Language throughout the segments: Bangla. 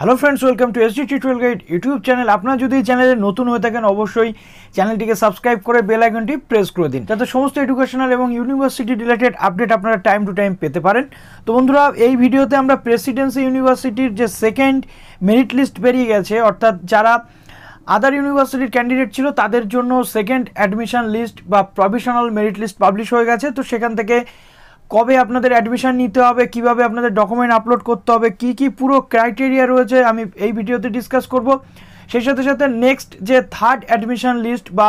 hello friends welcome to SD tutorial guide YouTube channel আপনার যদি চ্যানেলে নতুন হয়ে থাকেন অবশ্যই চ্যানেলটিকে সাবস্ক্রাইব করে বেল আইকনটি প্রেস করে দিন যাতে সমস্ত এডুকেশনাল এবং ইউনিভার্সিটি রিলেটেড আপডেট আপনারা টাইম টু টাইম পেতে পারেন তো বন্ধুরা এই ভিডিওতে আমরা প্রেসিডেন্সি ইউনিভার্সিটির যে সেকেন্ড মেরিট লিস্ট বেরিয়ে গেছে অর্থাৎ যারা আদার ইউনিভার্সিটির ক্যান্ডিডেট ছিল তাদের জন্য সেকেন্ড অ্যাডমিশন লিস্ট বা প্রভিশনাল মেরিট লিস্ট পাবলিশ হয়ে গেছে তো সেখান থেকে কবে আপনাদের অ্যাডমিশান নিতে হবে কিভাবে আপনাদের ডকুমেন্ট আপলোড করতে হবে কি কি পুরো ক্রাইটেরিয়া রয়েছে আমি এই ভিডিওতে ডিসকাস করব সেই সাথে সাথে নেক্সট যে থার্ড অ্যাডমিশান লিস্ট বা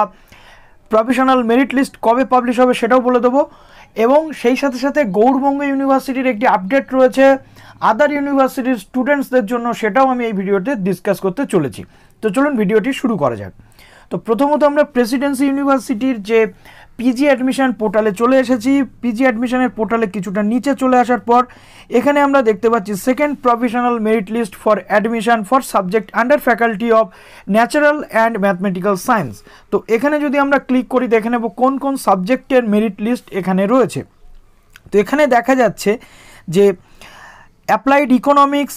প্রফেশনাল মেরিট লিস্ট কবে পাবলিশ হবে সেটাও বলে দেবো এবং সেই সাথে সাথে গৌরবঙ্গ ইউনিভার্সিটির একটি আপডেট রয়েছে আদার ইউনিভার্সিটির স্টুডেন্টসদের জন্য সেটাও আমি এই ভিডিওতে ডিসকাস করতে চলেছি তো চলুন ভিডিওটি শুরু করা যাক তো প্রথমত আমরা প্রেসিডেন্সি ইউনিভার্সিটির যে পিজি অ্যাডমিশান পোর্টালে চলে এসেছি পিজি অ্যাডমিশানের পোর্টালে কিছুটা নিচে চলে আসার পর এখানে আমরা দেখতে পাচ্ছি second professional merit list for admission for subject under faculty of natural and mathematical science তো এখানে যদি আমরা ক্লিক করি দেখে নেব কোন কোন সাবজেক্টের মেরিট লিস্ট এখানে রয়েছে তো এখানে দেখা যাচ্ছে যে অ্যাপ্লাইড ইকোনমিক্স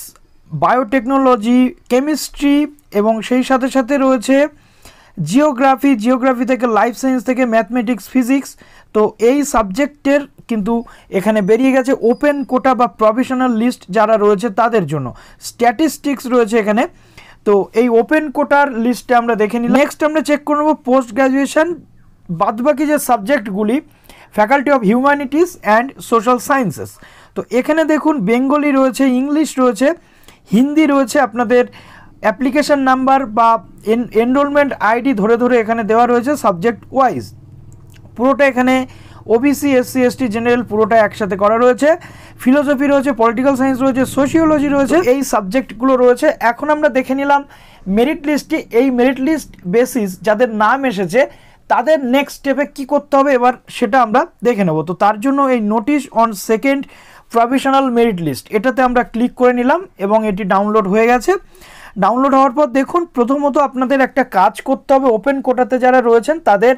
বায়োটেকনোলজি কেমিস্ট্রি এবং সেই সাথে সাথে রয়েছে জিওগ্রাফি জিওগ্রাফি থেকে লাইফ সায়েন্স থেকে ম্যাথমেটিক্স ফিজিক্স তো এই সাবজেক্টের কিন্তু এখানে বেরিয়ে গেছে ওপেন কোটা বা প্রফেশনাল লিস্ট যারা রয়েছে তাদের জন্য স্ট্যাটিস্টিক্স রয়েছে এখানে তো এই ওপেন কোটার লিস্টটা আমরা দেখে নিলাম নেক্সট আমরা চেক করে পোস্ট গ্র্যাজুয়েশান বাদবাকি যে সাবজেক্টগুলি faculty of humanities and social sciences তো এখানে দেখুন বেঙ্গলি রয়েছে ইংলিশ রয়েছে হিন্দি রয়েছে আপনাদের অ্যাপ্লিকেশান নাম্বার বা এনরোলমেন্ট আইডি ধরে ধরে এখানে দেওয়া রয়েছে সাবজেক্ট ওয়াইজ পুরোটা এখানে ওবিসি এসসি এসটি জেনারেল পুরোটা একসাথে করা রয়েছে ফিলোসফি রয়েছে পলিটিক্যাল সায়েন্স রয়েছে সোশিওলজি রয়েছে এই সাবজেক্টগুলো রয়েছে এখন আমরা দেখে নিলাম মেরিট লিস্টটি এই মেরিট লিস্ট বেসিস যাদের নাম এসেছে তাদের নেক্সট স্টেপে কি করতে হবে এবার সেটা আমরা দেখে নেব তো তার জন্য এই notice on second provisional merit list এটাতে আমরা ক্লিক করে নিলাম এবং এটি ডাউনলোড হয়ে গেছে ডাউনলোড হওয়ার পর দেখুন প্রথমত আপনাদের একটা কাজ করতে হবে ওপেন কোটাতে যারা রয়েছেন তাদের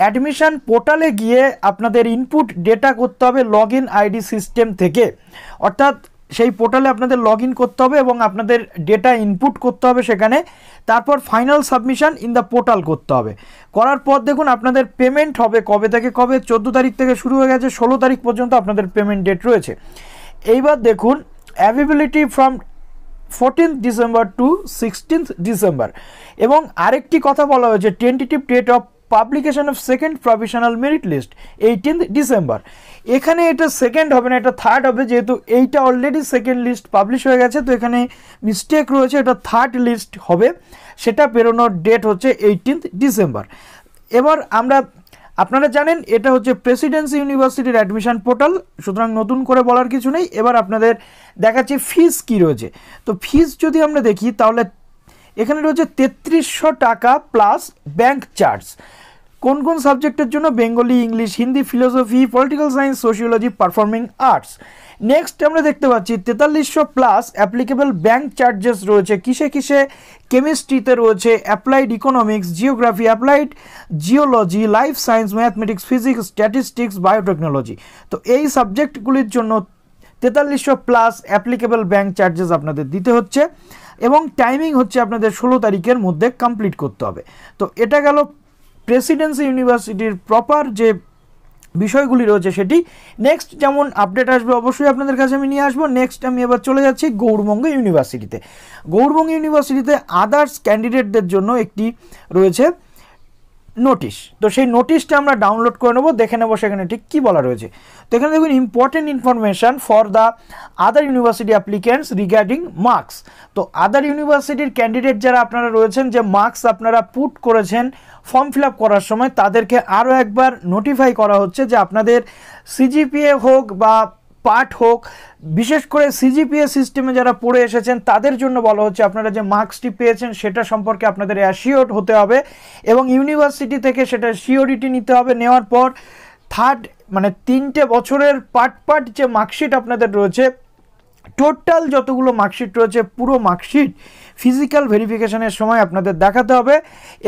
অ্যাডমিশান পোর্টালে গিয়ে আপনাদের ইনপুট ডেটা করতে হবে লগ আইডি সিস্টেম থেকে অর্থাৎ সেই পোর্টালে আপনাদের লগ করতে হবে এবং আপনাদের ডেটা ইনপুট করতে হবে সেখানে তারপর final submission in the portal করতে হবে করার পর দেখুন আপনাদের পেমেন্ট হবে কবে থেকে কবে চোদ্দো তারিখ থেকে শুরু হয়ে গেছে ষোলো তারিখ পর্যন্ত আপনাদের পেমেন্ট ডেট রয়েছে এইবার দেখুন availability from fourteenth December to sixteenth December এবং আরেকটি কথা বলা হয়েছে tentative date of publication of second professional merit list eighteenth December এখানে এটা সেকেন্ড হবে না এটা থার্ড হবে যেহেতু এইটা অলরেডি সেকেন্ড লিস্ট পাবলিশ হয়ে গেছে তো এখানে মিস্টেক রয়েছে এটা থার্ড লিস্ট হবে সেটা পেরোনোর ডেট হচ্ছে এইটিন্থ ডিসেম্বর এবার আমরা আপনারা জানেন এটা হচ্ছে প্রেসিডেন্সি ইউনিভার্সিটির অ্যাডমিশান পোর্টাল সুতরাং নতুন করে বলার কিছু নেই এবার আপনাদের দেখাচ্ছে ফিস কী রয়েছে তো ফিস যদি আমরা দেখি তাহলে এখানে রয়েছে তেত্রিশশো টাকা প্লাস ব্যাংক চার্জ কোন কোন সাবজেক্টের জন্য Bengali English Hindi philosophy political science sociology performing arts next আমরা দেখতে পাচ্ছি তেতাল্লিশশো প্লাস অ্যাপ্লিকেবল ব্যাংক চার্জেস রয়েছে কিসে কিসে কেমিস্ট্রিতে রয়েছে applied economics geography applied geology life science mathematics physics statistics biotechnology তো এই সাবজেক্টগুলির জন্য তেতাল্লিশশো প্লাস অ্যাপ্লিকেবল ব্যাংক চার্জেস আপনাদের দিতে হচ্ছে এবং টাইমিং হচ্ছে আপনাদের ষোলো তারিখের মধ্যে কমপ্লিট করতে হবে তো এটা গেল প্রেসিডেন্সি ইউনিভার্সিটির প্রপার যে বিষয়গুলি রয়েছে সেটি নেক্সট যেমন আপডেট আসবে অবশ্যই আপনাদের কাছে আমি নিয়ে আসবো নেক্সট আমি এবার চলে যাচ্ছি গৌরবঙ্গ ইউনিভার্সিটিতে গৌরবঙ্গ ইউনিভার্সিটিতে আদার্স ক্যান্ডিডেটদের জন্য একটি রয়েছে নোটিশ তো সেই নোটিশটা আমরা ডাউনলোড করে নেবো দেখে নেবো সেখানে ঠিক কী বলা রয়েছে তো এখানে দেখুন important information for the other university applicants regarding marks তো আদার ইউনিভার্সিটির ক্যান্ডিডেট যারা আপনারা রয়েছেন যে মার্কস আপনারা পুট করেছেন ফর্ম ফিল করার সময় তাদেরকে আরও একবার নোটিফাই করা হচ্ছে যে আপনাদের সিজিপিএ হোক বা পার্ট হোক বিশেষ করে সিজিপিএ সিস্টেমে যারা পড়ে এসেছেন তাদের জন্য বলা হচ্ছে আপনারা যে মার্কসটি পেয়েছেন সেটা সম্পর্কে আপনাদের অ্যাসিওর হতে হবে এবং ইউনিভার্সিটি থেকে সেটা সিওরিটি নিতে হবে নেওয়ার পর থার্ড মানে তিনটে বছরের পার্ট পার্ট যে মার্কশিট আপনাদের রয়েছে টোটাল যতগুলো মার্কশিট রয়েছে পুরো মার্কশিট ফিজিক্যাল ভেরিফিকেশনের সময় আপনাদের দেখাতে হবে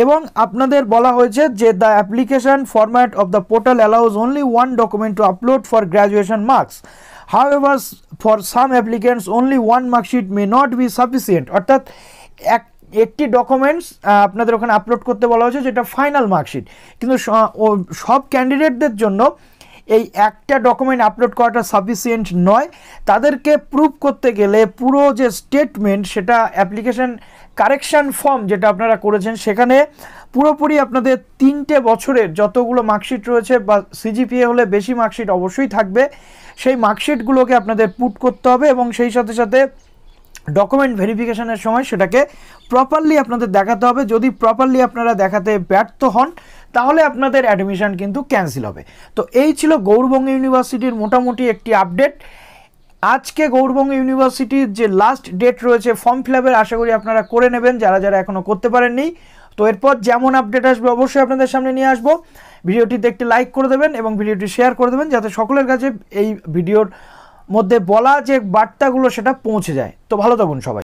এবং আপনাদের বলা হয়েছে যে the application format of the portal allows only one document to upload for graduation marks ever for some applicants only one marksheet may not be sufficient অর্থাৎ এক একটি ডকুমেন্টস আপনাদের ওখানে আপলোড করতে বলা হয়েছে যেটা ফাইনাল মার্কশিট কিন্তু সব ক্যান্ডিডেটদের জন্য এই একটা ডকুমেন্ট আপলোড করাটা সাফিসিয়েন্ট নয় তাদেরকে প্রুভ করতে গেলে পুরো যে স্টেটমেন্ট সেটা অ্যাপ্লিকেশান কারেকশান ফর্ম যেটা আপনারা করেছেন সেখানে পুরোপুরি আপনাদের তিনটে বছরের যতগুলো মার্কশিট রয়েছে বা সিজিপিএ হলে বেশি মার্কশিট অবশ্যই থাকবে সেই মার্কশিটগুলোকে আপনাদের পুট করতে হবে এবং সেই সাথে সাথে ডকুমেন্ট ভেরিফিকেশনের সময় সেটাকে প্রপারলি আপনাদের দেখাতে হবে যদি প্রপারলি আপনারা দেখাতে ব্যর্থ হন তাহলে আপনাদের অ্যাডমিশান কিন্তু ক্যান্সেল হবে তো এই ছিল গৌরবঙ্গ ইউনিভার্সিটির মোটামুটি একটি আপডেট আজকে গৌরবঙ্গ ইউনিভার্সিটির যে লাস্ট ডেট রয়েছে ফর্ম ফিল আপের আশা করি আপনারা করে নেবেন যারা যারা এখনও করতে পারেননি তো এরপর যেমন আপডেট আসবে অবশ্যই আপনাদের সামনে নিয়ে আসবো ভিডিওটিতে একটি লাইক করে দেবেন এবং ভিডিওটি শেয়ার করে দেবেন যাতে সকলের কাছে এই ভিডিওর মধ্যে বলা যে বার্তাগুলো সেটা পৌঁছে যায় তো ভালো থাকুন সবাই